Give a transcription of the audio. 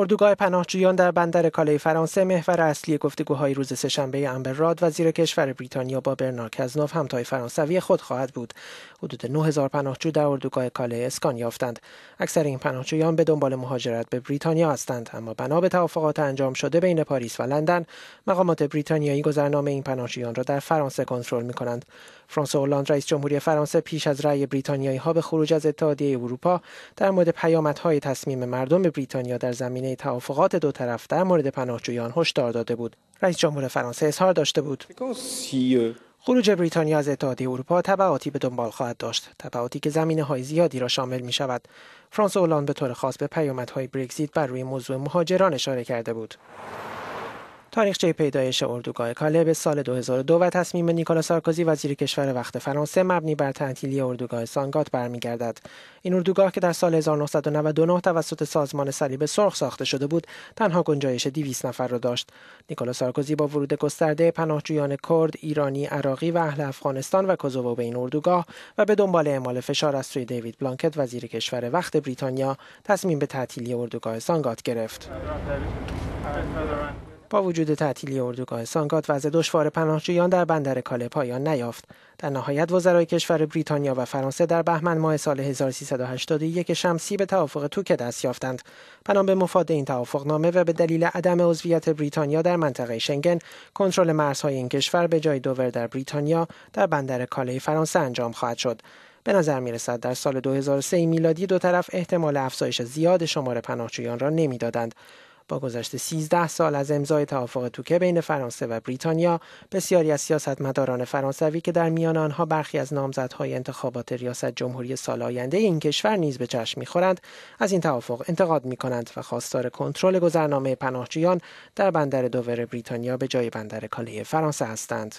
اردوگاه پناهجویان در بندر کاله فرانسه محور اصلی گفتگوهای روز سهشنبه راد وزیر کشور بریتانیا با برنار کزنوف همتای فرانسوی خود خواهد بود حدود 9000 پناهجو در اردوگاه کالای اسکان یافتند اکثر این پناهجویان به دنبال مهاجرت به بریتانیا هستند اما بنا به توافقات انجام شده بین پاریس و لندن مقامات بریتانیایی گذرنامه این پناهجویان را در فرانسه کنترل می کنند فرانسوا هلند رئیس جمهوری فرانسه پیش از رأی بریتانیایی به خروج از اتحادیه اروپا در مورد پیامدهای تصمیم مردم بریتانیا در زمین. زمینه توافقات دو طرف در مورد پناهجویان هشدار داده بود رئیس جمهور فرانسه اظهار داشته بود خروج بریتانیا از اتحادیه اروپا تبعاتی به دنبال خواهد داشت تبعاتی که زمینه های زیادی را شامل می شود فرانسه اولاند به طور خاص به پیامدهای برگزیت بر روی موضوع مهاجران اشاره کرده بود تاریخچه پیدایش اردوگاه کاله به سال 2002 و تصمیم نیکولا سارکوزی وزیر کشور وقت فرانسه مبنی بر تعطیلی اردوگاه سانگات برمیگردد این اردوگاه که در سال 1999 توسط سازمان صلیب سرخ ساخته شده بود تنها گنجایش 200 نفر را داشت نیکولا سارکوزی با ورود گسترده پناهجویان کرد ایرانی عراقی و اهل افغانستان و کوزوو به این اردوگاه و به دنبال اعمال فشار از سوی دیوید بلانکت وزیر کشور وقت بریتانیا تصمیم به تعطیلی اردوگاه سانگات گرفت با وجود تعطیلی اردوگاه سانگات وضع دشوار پناهجویان در بندر کاله پایان نیافت در نهایت وزرای کشور بریتانیا و فرانسه در بهمن ماه سال 1381 شمسی به توافق توکه دست یافتند بنا به مفاد این نامه و به دلیل عدم عضویت بریتانیا در منطقه شنگن کنترل مرزهای این کشور به جای دوور در بریتانیا در بندر کاله فرانسه انجام خواهد شد به نظر می رسد در سال 2003 میلادی دو طرف احتمال افزایش زیاد شمار پناهجویان را نمیدادند با گذشت 13 سال از امضای توافق توکه بین فرانسه و بریتانیا بسیاری از سیاستمداران فرانسوی که در میان آنها برخی از نامزدهای انتخابات ریاست جمهوری سال آینده این کشور نیز به چشم میخورند از این توافق انتقاد میکنند و خواستار کنترل گذرنامه پناهجویان در بندر دوور بریتانیا به جای بندر کاله فرانسه هستند